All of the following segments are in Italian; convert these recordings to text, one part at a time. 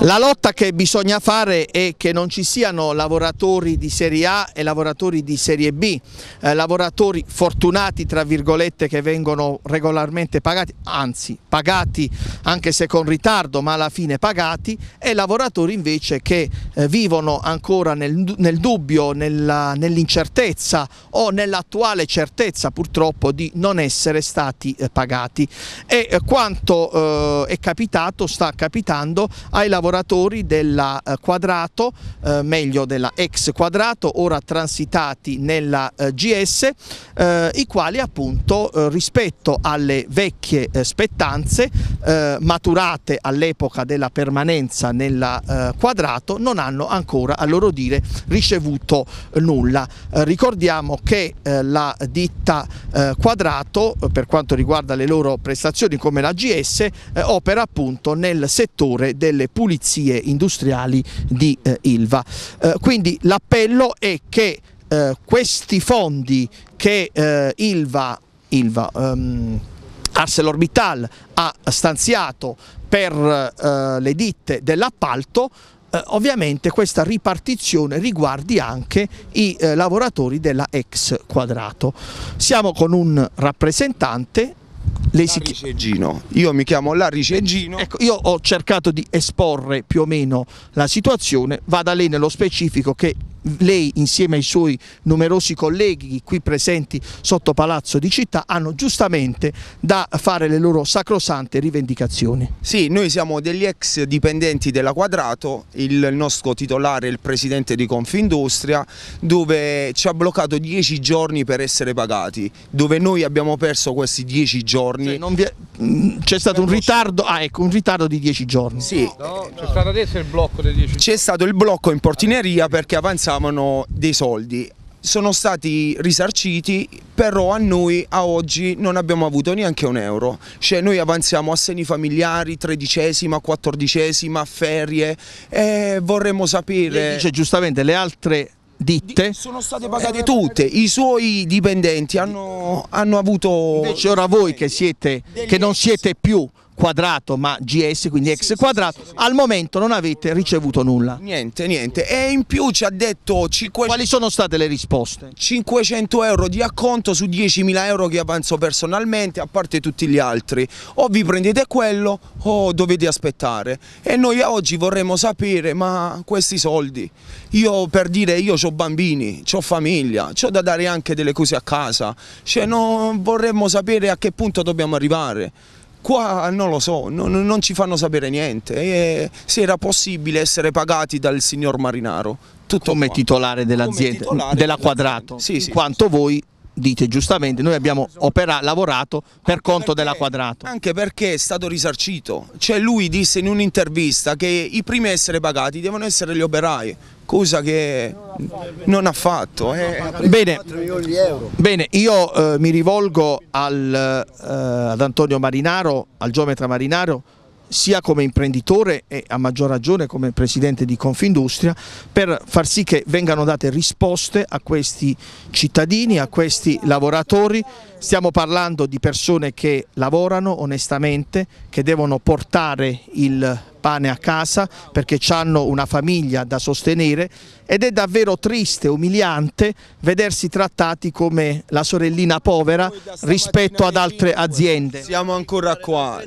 La lotta che bisogna fare è che non ci siano lavoratori di serie A e lavoratori di serie B, eh, lavoratori fortunati tra virgolette che vengono regolarmente pagati, anzi pagati anche se con ritardo ma alla fine pagati e lavoratori invece che eh, vivono ancora nel, nel dubbio, nell'incertezza nell o nell'attuale certezza purtroppo di non essere stati eh, pagati e eh, quanto eh, è capitato sta capitando ai lavoratori lavoratori della eh, Quadrato, eh, meglio della ex Quadrato, ora transitati nella eh, GS, i quali appunto rispetto alle vecchie spettanze maturate all'epoca della permanenza nella Quadrato non hanno ancora a loro dire ricevuto nulla. ricordiamo che la ditta Quadrato per quanto riguarda le loro prestazioni come la GS opera appunto nel settore delle pulizie pulizie industriali di eh, Ilva. Eh, quindi l'appello è che eh, questi fondi che eh, Ilva, Ilva um, ArcelorMittal ha stanziato per eh, le ditte dell'appalto ovviamente questa ripartizione riguardi anche i eh, lavoratori della ex quadrato. Siamo con un rappresentante lei si Larice Gino. Io mi chiamo Larice Gino. Ecco, io ho cercato di esporre più o meno la situazione, vada lei nello specifico che lei insieme ai suoi numerosi colleghi qui presenti sotto Palazzo di Città hanno giustamente da fare le loro sacrosante rivendicazioni. Sì, noi siamo degli ex dipendenti della Quadrato, il nostro titolare è il presidente di Confindustria, dove ci ha bloccato dieci giorni per essere pagati, dove noi abbiamo perso questi dieci giorni. Cioè, non vi è c'è stato un ritardo, ah, ecco, un ritardo, di 10 giorni. Sì. c'è stato adesso il blocco dei 10 giorni. C'è stato il blocco in portineria perché avanzavano dei soldi. Sono stati risarciti, però a noi a oggi non abbiamo avuto neanche un euro. Cioè noi avanziamo assegni familiari, tredicesima, quattordicesima, ferie e vorremmo sapere... Lei dice giustamente le altre ditte sono state pagate eh, tutte i suoi dipendenti hanno, hanno avuto invece ora voi che, siete, che non siete più quadrato ma GS quindi sì, quadrato sì, sì, al momento non avete ricevuto nulla niente niente e in più ci ha detto 5... quali sono state le risposte 500 euro di acconto su 10.000 euro che avanzo personalmente a parte tutti gli altri o vi prendete quello o dovete aspettare e noi oggi vorremmo sapere ma questi soldi io per dire io ho bambini ho famiglia ho da dare anche delle cose a casa cioè non vorremmo sapere a che punto dobbiamo arrivare Qua non lo so, non, non ci fanno sapere niente, e se era possibile essere pagati dal signor Marinaro. Tutto come qua. titolare dell'azienda, della, Quadrato, sì, sì, quanto sì. voi dite giustamente, noi abbiamo opera, lavorato per conto perché, della Quadrato. Anche perché è stato risarcito, cioè lui disse in un'intervista che i primi a essere pagati devono essere gli operai, cosa che non ha fatto. Eh. Bene, bene, io eh, mi rivolgo al, eh, ad Antonio Marinaro, al geometra Marinaro, sia come imprenditore e a maggior ragione come presidente di Confindustria per far sì che vengano date risposte a questi cittadini, a questi lavoratori. Stiamo parlando di persone che lavorano onestamente, che devono portare il pane a casa perché hanno una famiglia da sostenere ed è davvero triste, umiliante vedersi trattati come la sorellina povera rispetto ad altre aziende. Siamo ancora qua,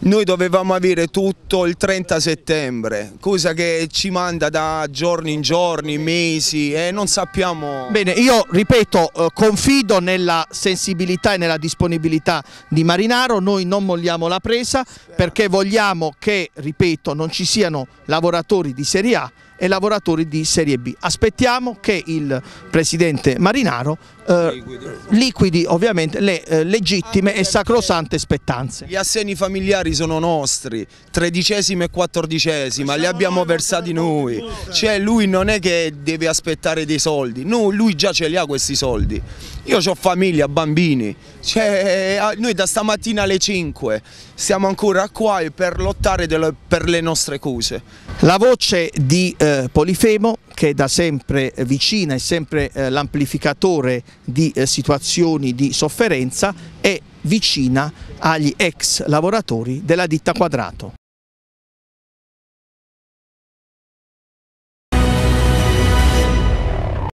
noi dovevamo avere tutto il 30 settembre, cosa che ci manda da giorni in giorni, mesi e non sappiamo... Bene, io ripeto, eh, confido nella sensibilità e nella disponibilità di Marinaro, noi non molliamo la presa perché vogliamo che ripeto, non ci siano lavoratori di Serie A e lavoratori di Serie B. Aspettiamo che il Presidente Marinaro eh, liquidi ovviamente le eh, legittime e sacrosante spettanze. Gli assegni familiari sono nostri, tredicesima e quattordicesima, li abbiamo versati noi, cioè lui non è che deve aspettare dei soldi, no, lui già ce li ha questi soldi, io ho famiglia, bambini, cioè, eh, noi da stamattina alle 5 siamo ancora qua per lottare per le nostre cose. La voce di... Eh, eh, Polifemo che è da sempre vicina, è sempre eh, l'amplificatore di eh, situazioni di sofferenza è vicina agli ex lavoratori della ditta Quadrato.